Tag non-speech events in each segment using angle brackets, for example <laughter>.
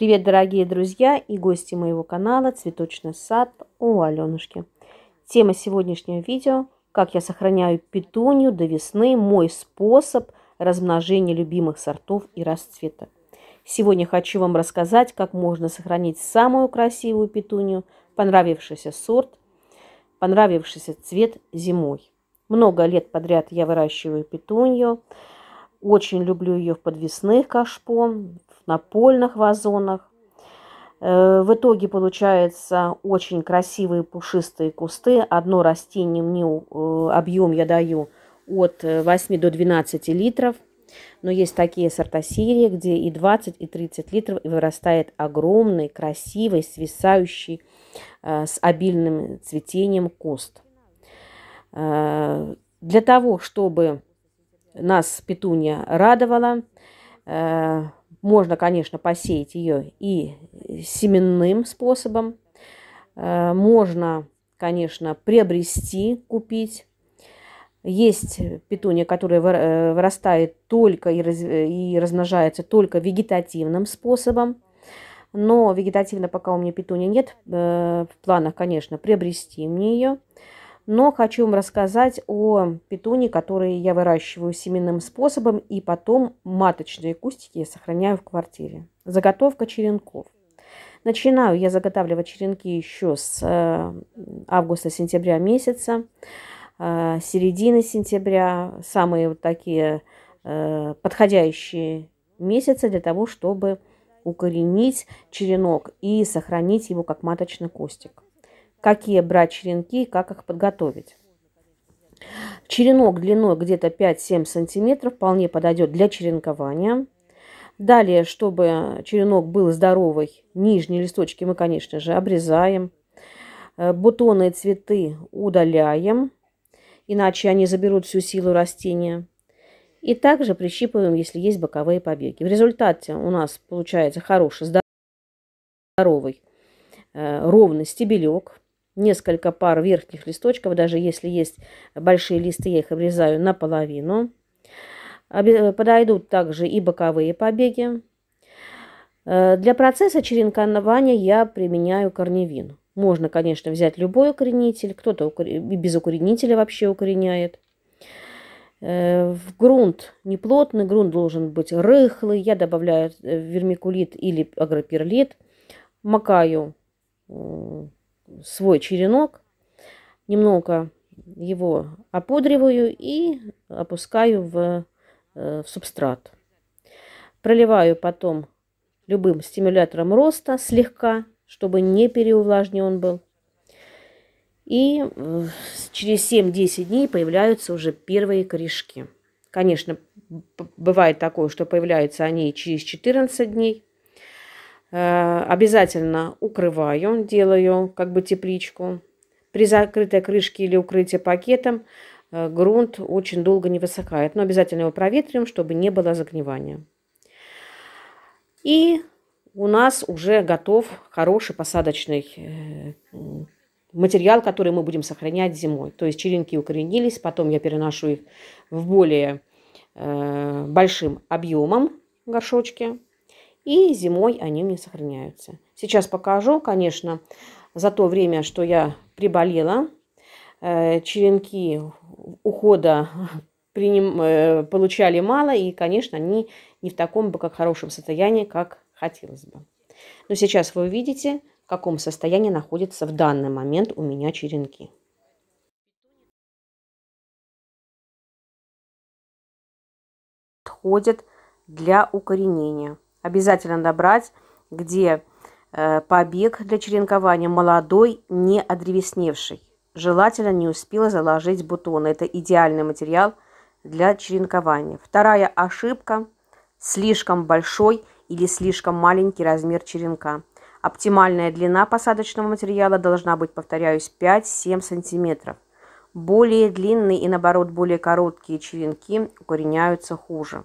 Привет, дорогие друзья и гости моего канала «Цветочный сад» у Аленушки. Тема сегодняшнего видео – как я сохраняю петунью до весны, мой способ размножения любимых сортов и расцвета. Сегодня хочу вам рассказать, как можно сохранить самую красивую петунью, понравившийся сорт, понравившийся цвет зимой. Много лет подряд я выращиваю петунью, очень люблю ее в подвесных кашпо, напольных вазонах. Э, в итоге получаются очень красивые пушистые кусты. Одно растение мне э, объем я даю от 8 э, до 12 литров. Но есть такие сорта серии, где и 20, и 30 литров и вырастает огромный, красивый, свисающий с обильным цветением куст. Для того, чтобы нас петунья радовала, можно, конечно, посеять ее и семенным способом. Э, можно, конечно, приобрести, купить. Есть петуния, которая э, вырастает только и, размножается только вегетативным способом. Но вегетативно пока у меня петуния нет. Э, в планах, конечно, приобрести мне ее но хочу вам рассказать о петуне, которые я выращиваю семенным способом, и потом маточные кустики я сохраняю в квартире. Заготовка черенков. Начинаю я заготавливать черенки еще с э, августа-сентября месяца, э, середины сентября, самые вот такие э, подходящие месяцы для того, чтобы укоренить черенок и сохранить его как маточный кустик какие брать черенки и как их подготовить. Черенок длиной где-то 5-7 сантиметров вполне подойдет для черенкования. Далее, чтобы черенок был здоровый, нижние листочки мы, конечно же, обрезаем. Э, бутоны и цветы удаляем, иначе они заберут всю силу растения. И также прищипываем, если есть боковые побеги. В результате у нас получается хороший, здоровый, э, ровный стебелек несколько пар верхних листочков, даже если есть большие листы, я их обрезаю наполовину. Э, подойдут также и боковые побеги. Э, для процесса черенкования я применяю корневин. Можно, конечно, взять любой укоренитель, кто-то без укоренителя вообще укореняет. Э, в грунт неплотный, грунт должен быть рыхлый. Я добавляю вермикулит или агроперлит. Макаю свой черенок, немного его опудриваю и опускаю в, э, в субстрат. Проливаю потом любым стимулятором роста слегка, чтобы не переувлажнен он был. И э, через 7-10 дней появляются уже первые корешки. Конечно, бывает такое, что появляются они через 14 дней, Э, обязательно укрываю, делаю как бы тепличку. При закрытой крышке или укрытии пакетом э, грунт очень долго не высыхает. Но обязательно его проветрим, чтобы не было загнивания. И у нас уже готов хороший посадочный э, материал, который мы будем сохранять зимой. То есть черенки укоренились, потом я переношу их в более большим объемом горшочки и зимой они мне сохраняются. Сейчас покажу, конечно, за то время, что я приболела, э, черенки ухода <laughs> приним, э, получали мало, и, конечно, они не в таком бы как хорошем состоянии, как хотелось бы. Но сейчас вы увидите, в каком состоянии находятся в данный момент у меня черенки. Ходят для укоренения обязательно добрать, где э, побег для черенкования молодой, не одревесневший. Желательно не успела заложить бутоны. Это идеальный материал для черенкования. Вторая ошибка – слишком большой или слишком маленький размер черенка. Оптимальная длина посадочного материала должна быть, повторяюсь, 5-7 см. Более длинные и, наоборот, более короткие черенки укореняются хуже.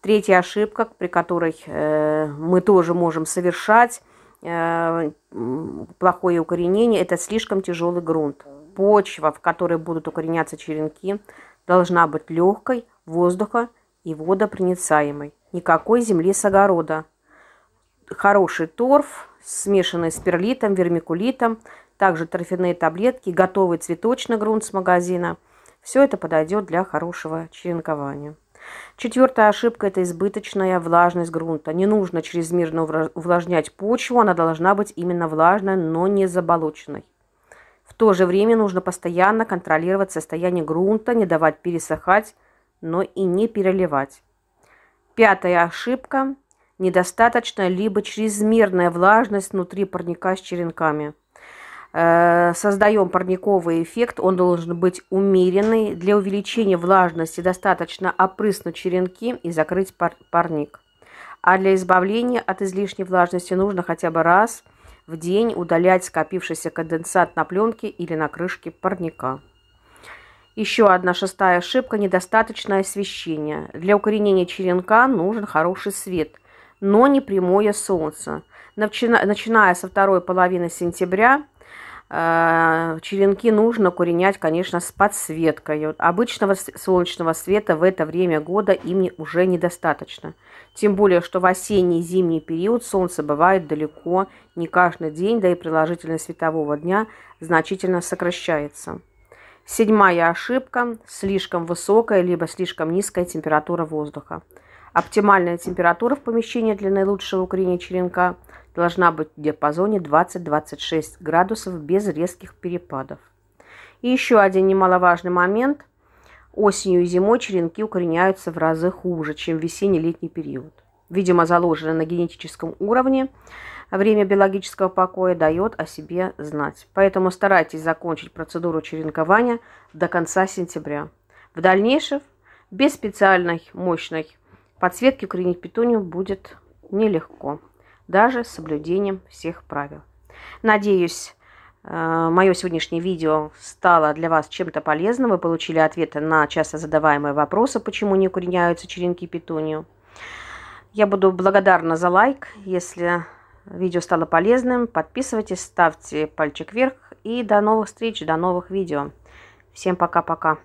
Третья ошибка, при которой э, мы тоже можем совершать э, плохое укоренение, это слишком тяжелый грунт. Почва, в которой будут укореняться черенки, должна быть легкой, воздуха и водопроницаемой. Никакой земли с огорода. Хороший торф, смешанный с перлитом, вермикулитом, также торфяные таблетки, готовый цветочный грунт с магазина. Все это подойдет для хорошего черенкования. Четвертая ошибка – это избыточная влажность грунта. Не нужно чрезмерно увлажнять почву, она должна быть именно влажной, но не заболоченной. В то же время нужно постоянно контролировать состояние грунта, не давать пересыхать, но и не переливать. Пятая ошибка – недостаточная либо чрезмерная влажность внутри парника с черенками – Э, создаем парниковый эффект, он должен быть умеренный. Для увеличения влажности достаточно опрыснуть черенки и закрыть пар парник. А для избавления от излишней влажности нужно хотя бы раз в день удалять скопившийся конденсат на пленке или на крышке парника. Еще одна шестая ошибка – недостаточное освещение. Для укоренения черенка нужен хороший свет, но не прямое солнце. Начиная со второй половины сентября – Э, черенки нужно коренять, конечно, с подсветкой. обычного солнечного света в это время года им уже недостаточно. Тем более, что в осенний и зимний период солнце бывает далеко не каждый день, да и продолжительность светового дня значительно сокращается. Седьмая ошибка – слишком высокая либо слишком низкая температура воздуха. Оптимальная температура в помещении для наилучшего укорения черенка – должна быть в диапазоне 20-26 градусов без резких перепадов. И еще один немаловажный момент. Осенью и зимой черенки укореняются в разы хуже, чем в весенне-летний период. Видимо, заложено на генетическом уровне. Время биологического покоя дает о себе знать. Поэтому старайтесь закончить процедуру черенкования до конца сентября. В дальнейшем без специальной мощной подсветки укоренить петунью будет нелегко даже с соблюдением всех правил. Надеюсь, э, мое сегодняшнее видео стало для вас чем-то полезным. Вы получили ответы на часто задаваемые вопросы, почему не укореняются черенки петунью. Я буду благодарна за лайк, если видео стало полезным. Подписывайтесь, ставьте пальчик вверх. И до новых встреч, до новых видео. Всем пока-пока.